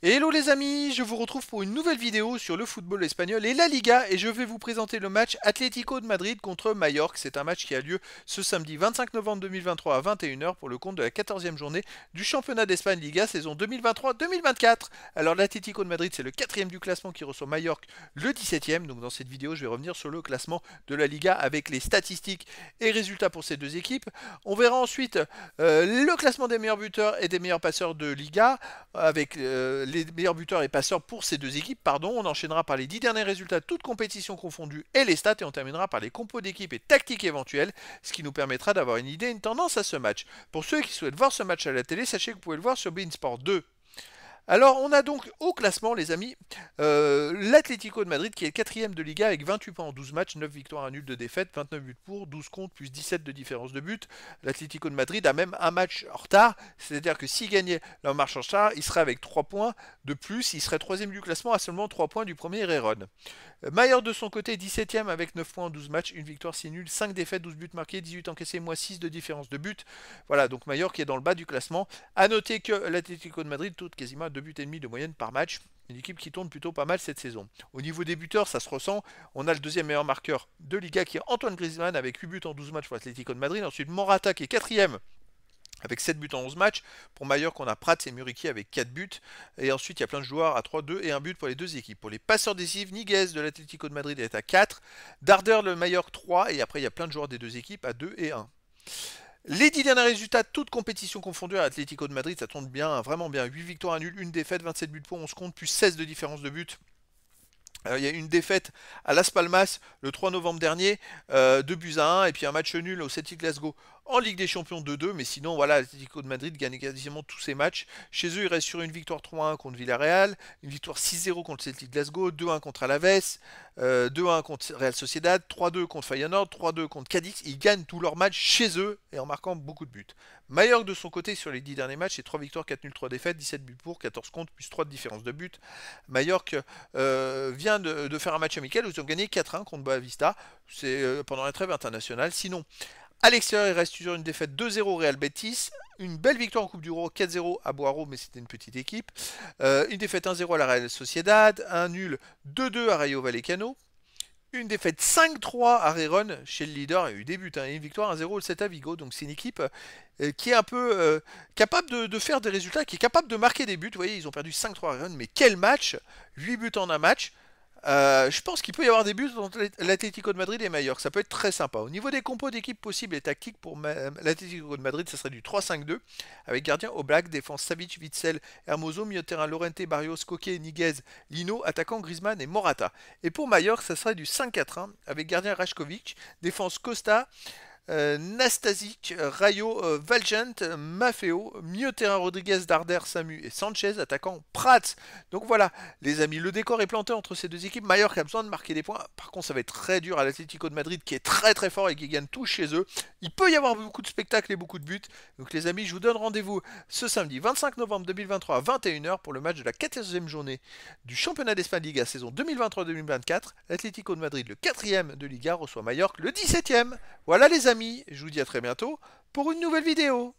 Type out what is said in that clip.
Hello les amis, je vous retrouve pour une nouvelle vidéo sur le football espagnol et la Liga et je vais vous présenter le match Atlético de Madrid contre Mallorca. C'est un match qui a lieu ce samedi 25 novembre 2023 à 21h pour le compte de la 14e journée du championnat d'Espagne Liga saison 2023-2024. Alors l'Atlético de Madrid c'est le 4 du classement qui reçoit Mallorca le 17e. Donc dans cette vidéo je vais revenir sur le classement de la Liga avec les statistiques et résultats pour ces deux équipes. On verra ensuite euh, le classement des meilleurs buteurs et des meilleurs passeurs de Liga avec... Euh, les meilleurs buteurs et passeurs pour ces deux équipes. Pardon. On enchaînera par les 10 derniers résultats, toutes compétitions confondues et les stats, et on terminera par les compos d'équipe et tactiques éventuelles, ce qui nous permettra d'avoir une idée et une tendance à ce match. Pour ceux qui souhaitent voir ce match à la télé, sachez que vous pouvez le voir sur Sport 2 alors on a donc au classement les amis euh, l'Atlético de Madrid qui est quatrième de Liga avec 28 points en 12 matchs, 9 victoires, à nul de défaite, 29 buts pour, 12 comptes plus 17 de différence de but. L'Atlético de Madrid a même un match en retard, c'est-à-dire que s'il gagnait leur marche en retard, il serait avec 3 points de plus, il serait 3ème du classement à seulement 3 points du premier rerun. Maillard de son côté 17ème avec 9 points en 12 matchs, 1 victoire, 6 nuls, 5 défaites, 12 buts marqués, 18 encaissés, moins 6 de différence de but. Voilà donc Maillard qui est dans le bas du classement. A noter que l'Atlético de Madrid toute quasiment 2 buts et demi de moyenne par match. Une équipe qui tourne plutôt pas mal cette saison. Au niveau des buteurs, ça se ressent. On a le deuxième meilleur marqueur de Liga qui est Antoine Griezmann avec 8 buts en 12 matchs pour l'Atlético de Madrid. Ensuite, Morata qui est quatrième avec 7 buts en 11 matchs. Pour Mallorca, on a Prats et Muriki avec 4 buts. Et ensuite, il y a plein de joueurs à 3-2 et 1 but pour les deux équipes. Pour les passeurs décisifs, Niguez de l'Atlético de Madrid est à 4. Darder, le Mallorca, 3. Et après, il y a plein de joueurs des deux équipes à 2 et 1. Les 10 derniers résultats, toute compétition confondue à Atlético de Madrid, ça tombe bien, vraiment bien. 8 victoires, à nul, 1 défaite, 27 buts pour 11 comptes, plus 16 de différence de buts. Euh, il y a une défaite à Las Palmas le 3 novembre dernier, 2 euh, buts à 1, et puis un match nul au Celtic Glasgow en Ligue des Champions 2-2. Mais sinon, voilà, l'Atlético de Madrid gagne quasiment tous ses matchs. Chez eux, il reste sur une victoire 3-1 contre Villarreal, une victoire 6-0 contre Celtic Glasgow, 2-1 contre Alaves, 2-1 euh, contre Real Sociedad, 3-2 contre Feyenoord, 3-2 contre Cadix. Ils gagnent tous leurs matchs chez eux et en marquant beaucoup de buts. Mallorca, de son côté, sur les 10 derniers matchs, c'est 3 victoires, 4 nuls, 3 défaites, 17 buts pour, 14 contre, plus 3 de différence de buts. Mallorca vient de, faire un match amical, nous ont gagné 4-1 contre Boavista, c'est euh, pendant la trêve internationale. Sinon, à l'extérieur, il reste toujours une défaite 2-0 Real Betis, une belle victoire en Coupe du Roi 4-0 à Boiro, mais c'était une petite équipe, euh, une défaite 1-0 à la Real Sociedad, un nul 2-2 à Rayo Vallecano, une défaite 5-3 à Reron chez le leader, il y a eu des buts, hein. une victoire 1-0 le 7 à Vigo. Donc c'est une équipe euh, qui est un peu capable de, de, faire des résultats, qui est capable de marquer des buts. Vous voyez, ils ont perdu 5-3 à mais quel match 8 buts en un match. Euh, je pense qu'il peut y avoir des buts entre l'Atlético de Madrid et Mallorca. Ça peut être très sympa. Au niveau des compos d'équipes possibles et tactiques pour l'Atlético de Madrid, ça serait du 3-5-2 avec gardien Oblak, défense Savic, Witzel, Hermoso, milieu terrain Lorente, Barrios, Coquet, Niguez, Lino, attaquant Griezmann et Morata. Et pour Mallorca, ça serait du 5-4-1 avec gardien Rajkovic, défense Costa, euh, Nastasic, euh, Rayo, euh, Valgent, Mafeo, Mioterra Rodriguez, Darder, Samu et Sanchez, attaquant Prats. Donc voilà, les amis, le décor est planté entre ces deux équipes. Mallorca a besoin de marquer des points. Par contre, ça va être très dur à l'Atlético de Madrid qui est très très fort et qui gagne tout chez eux. Il peut y avoir beaucoup de spectacles et beaucoup de buts. Donc les amis, je vous donne rendez-vous ce samedi 25 novembre 2023 à 21h pour le match de la 14e journée du championnat d'Espagne Liga saison 2023-2024. L'Atlético de Madrid, le 4e de Liga, reçoit Mallorca le 17e. Voilà les amis je vous dis à très bientôt pour une nouvelle vidéo.